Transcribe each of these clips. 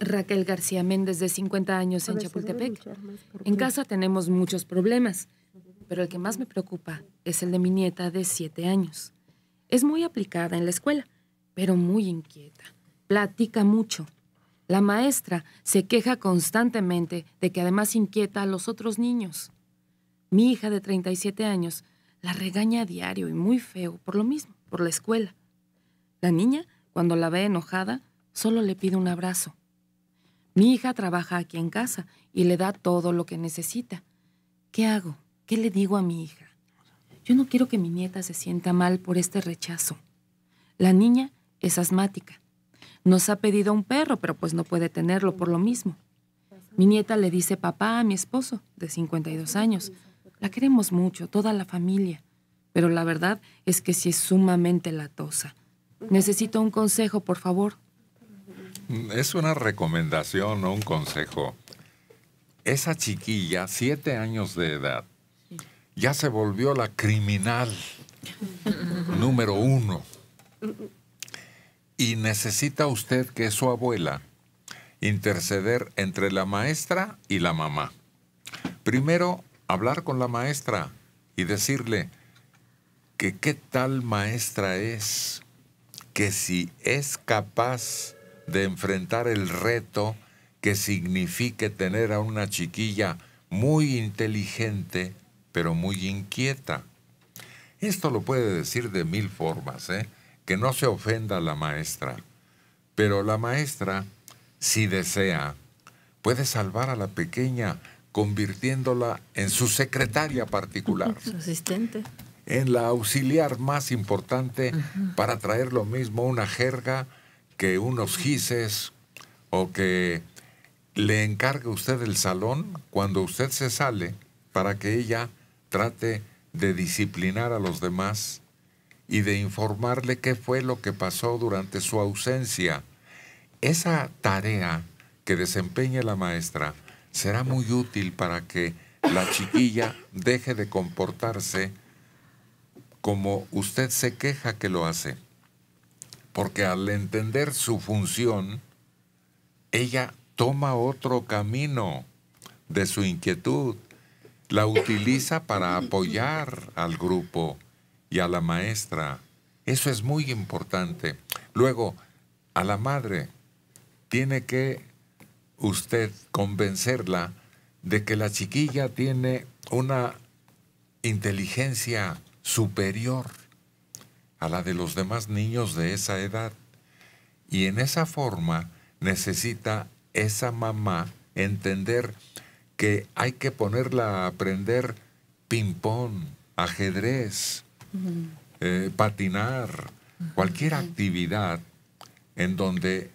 Raquel García Méndez, de 50 años en Chapultepec. En casa tenemos muchos problemas, pero el que más me preocupa es el de mi nieta de 7 años. Es muy aplicada en la escuela, pero muy inquieta. Platica mucho. La maestra se queja constantemente de que además inquieta a los otros niños. Mi hija de 37 años la regaña a diario y muy feo por lo mismo, por la escuela. La niña, cuando la ve enojada, solo le pide un abrazo. Mi hija trabaja aquí en casa y le da todo lo que necesita. ¿Qué hago? ¿Qué le digo a mi hija? Yo no quiero que mi nieta se sienta mal por este rechazo. La niña es asmática. Nos ha pedido un perro, pero pues no puede tenerlo por lo mismo. Mi nieta le dice papá a mi esposo, de 52 años. La queremos mucho, toda la familia. Pero la verdad es que sí es sumamente latosa. Necesito un consejo, por favor. Es una recomendación, o un consejo. Esa chiquilla, siete años de edad, ya se volvió la criminal número uno. Y necesita usted que su abuela interceder entre la maestra y la mamá. Primero, hablar con la maestra y decirle que qué tal maestra es, que si es capaz de enfrentar el reto que signifique tener a una chiquilla muy inteligente, pero muy inquieta. Esto lo puede decir de mil formas, ¿eh? que no se ofenda a la maestra, pero la maestra, si desea, puede salvar a la pequeña convirtiéndola en su secretaria particular. Su asistente. En la auxiliar más importante para traer lo mismo una jerga que unos gises o que le encargue usted el salón cuando usted se sale para que ella trate de disciplinar a los demás y de informarle qué fue lo que pasó durante su ausencia. Esa tarea que desempeñe la maestra será muy útil para que la chiquilla deje de comportarse como usted se queja que lo hace porque al entender su función, ella toma otro camino de su inquietud, la utiliza para apoyar al grupo y a la maestra. Eso es muy importante. Luego, a la madre, tiene que usted convencerla de que la chiquilla tiene una inteligencia superior a la de los demás niños de esa edad. Y en esa forma necesita esa mamá entender que hay que ponerla a aprender ping-pong, ajedrez, eh, patinar, cualquier actividad en donde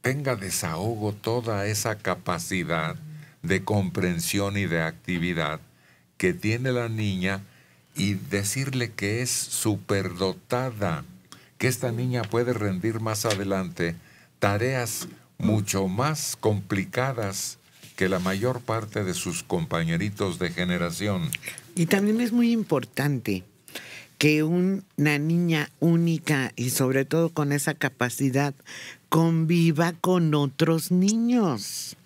tenga desahogo toda esa capacidad de comprensión y de actividad que tiene la niña y decirle que es superdotada, que esta niña puede rendir más adelante tareas mucho más complicadas que la mayor parte de sus compañeritos de generación. Y también es muy importante que una niña única y sobre todo con esa capacidad conviva con otros niños.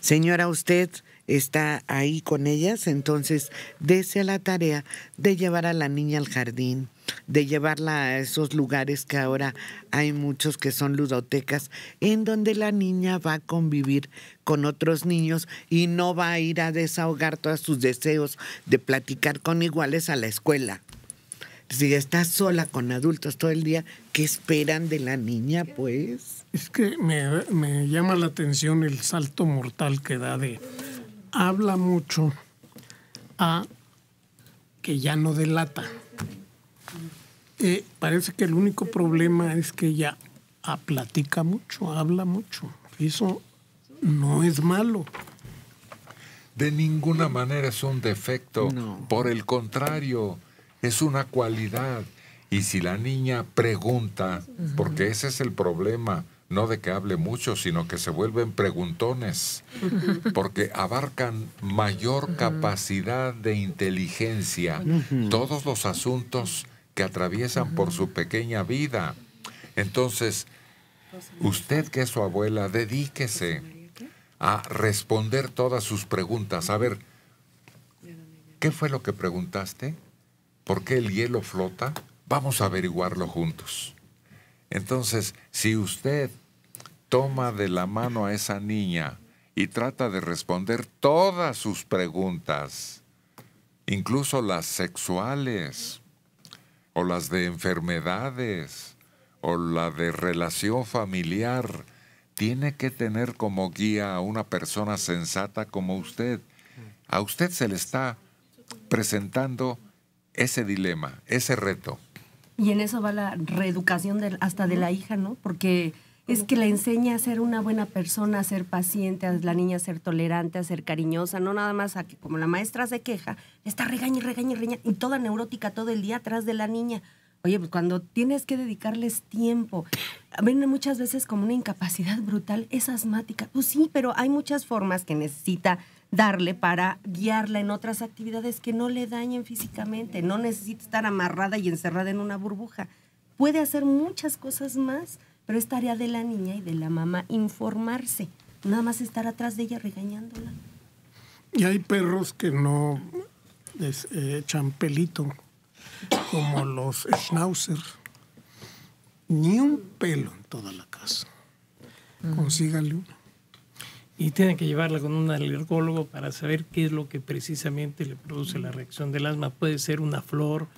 Señora, usted está ahí con ellas, entonces desea la tarea de llevar a la niña al jardín, de llevarla a esos lugares que ahora hay muchos que son ludotecas, en donde la niña va a convivir con otros niños y no va a ir a desahogar todos sus deseos de platicar con iguales a la escuela. Si está sola con adultos todo el día, ¿qué esperan de la niña, pues? Es que me, me llama la atención el salto mortal que da de, habla mucho a que ya no delata. Eh, parece que el único problema es que ella a, platica mucho, habla mucho. Eso no es malo. De ninguna manera es un defecto. Por el contrario, es una cualidad. Y si la niña pregunta, porque ese es el problema, no de que hable mucho, sino que se vuelven preguntones, porque abarcan mayor capacidad de inteligencia todos los asuntos que atraviesan por su pequeña vida. Entonces, usted que es su abuela, dedíquese a responder todas sus preguntas. A ver, ¿qué fue lo que preguntaste? ¿Por qué el hielo flota? Vamos a averiguarlo juntos. Entonces, si usted toma de la mano a esa niña y trata de responder todas sus preguntas, incluso las sexuales, o las de enfermedades, o la de relación familiar, tiene que tener como guía a una persona sensata como usted. A usted se le está presentando ese dilema, ese reto. Y en eso va la reeducación hasta de la hija, ¿no? Porque es que le enseña a ser una buena persona, a ser paciente, a la niña a ser tolerante, a ser cariñosa, no nada más a que como la maestra se queja, está regaña y regaña y regaña y toda neurótica todo el día atrás de la niña. Oye, pues cuando tienes que dedicarles tiempo, viene muchas veces como una incapacidad brutal, es asmática. Pues sí, pero hay muchas formas que necesita darle para guiarla en otras actividades que no le dañen físicamente. No necesita estar amarrada y encerrada en una burbuja. Puede hacer muchas cosas más, pero es tarea de la niña y de la mamá informarse. Nada más estar atrás de ella regañándola. Y hay perros que no echan pelito, como los schnauzer. Ni un pelo en toda la casa. Mm. Consígale uno y tiene que llevarla con un alergólogo para saber qué es lo que precisamente le produce la reacción del asma. Puede ser una flor,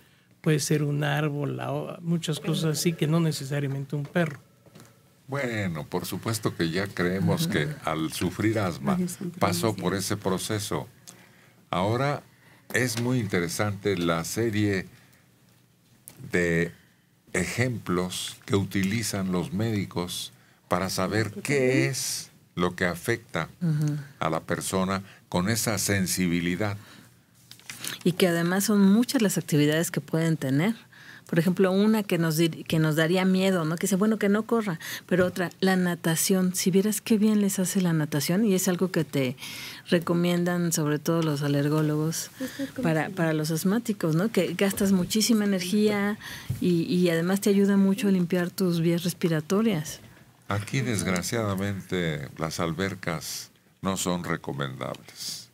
puede ser un árbol, muchas cosas así que no necesariamente un perro. Bueno, por supuesto que ya creemos que al sufrir asma pasó por ese proceso. Ahora es muy interesante la serie de ejemplos que utilizan los médicos para saber qué es lo que afecta a la persona con esa sensibilidad. Y que además son muchas las actividades que pueden tener. Por ejemplo, una que nos, que nos daría miedo, ¿no? Que dice, bueno, que no corra. Pero otra, la natación. Si vieras qué bien les hace la natación, y es algo que te recomiendan sobre todo los alergólogos para, para los asmáticos, ¿no? Que gastas muchísima energía y, y además te ayuda mucho a limpiar tus vías respiratorias. Aquí desgraciadamente las albercas no son recomendables.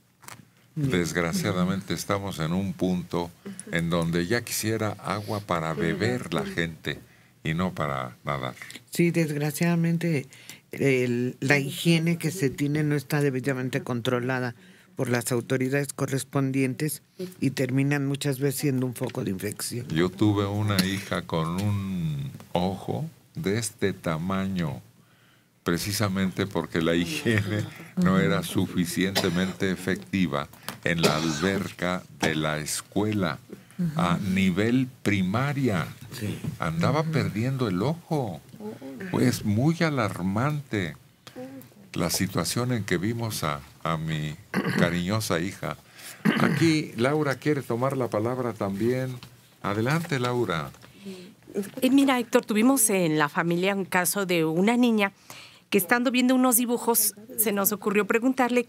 Desgraciadamente estamos en un punto en donde ya quisiera agua para beber la gente y no para nadar. Sí, desgraciadamente la higiene que se tiene no está debidamente controlada por las autoridades correspondientes y terminan muchas veces siendo un foco de infección. Yo tuve una hija con un ojo de este tamaño, precisamente porque la higiene no era suficientemente efectiva en la alberca de la escuela a nivel primaria. Andaba perdiendo el ojo. Pues muy alarmante la situación en que vimos a, a mi cariñosa hija. Aquí Laura quiere tomar la palabra también. Adelante, Laura. Eh, mira, Héctor, tuvimos en la familia un caso de una niña que estando viendo unos dibujos se nos ocurrió preguntarle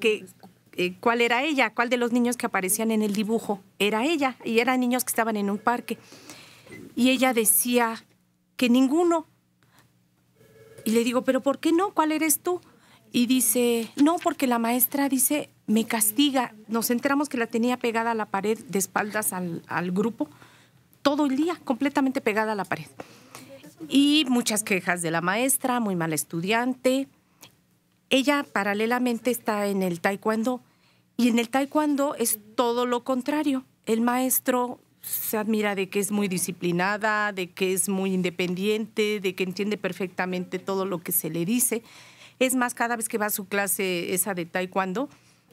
eh, cuál era ella, cuál de los niños que aparecían en el dibujo era ella, y eran niños que estaban en un parque. Y ella decía que ninguno. Y le digo, pero ¿por qué no? ¿Cuál eres tú? Y dice, no, porque la maestra dice, me castiga. Nos enteramos que la tenía pegada a la pared de espaldas al, al grupo todo el día completamente pegada a la pared. Y muchas quejas de la maestra, muy mal estudiante. Ella paralelamente está en el taekwondo y en el taekwondo es todo lo contrario. El maestro se admira de que es muy disciplinada, de que es muy independiente, de que entiende perfectamente todo lo que se le dice. Es más, cada vez que va a su clase esa de taekwondo,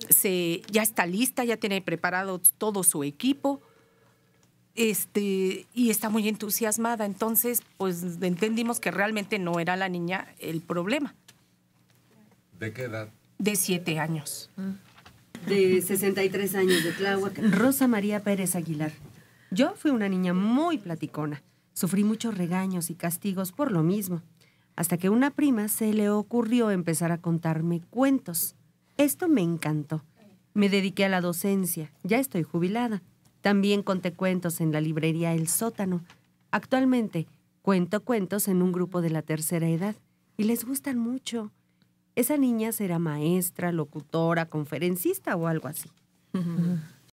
se, ya está lista, ya tiene preparado todo su equipo, este, y está muy entusiasmada. Entonces, pues entendimos que realmente no era la niña el problema. ¿De qué edad? De siete años. De 63 años de Tláhuac. Rosa María Pérez Aguilar. Yo fui una niña muy platicona. Sufrí muchos regaños y castigos por lo mismo, hasta que una prima se le ocurrió empezar a contarme cuentos. Esto me encantó. Me dediqué a la docencia, ya estoy jubilada. También conté cuentos en la librería El Sótano. Actualmente cuento cuentos en un grupo de la tercera edad y les gustan mucho. Esa niña será maestra, locutora, conferencista o algo así.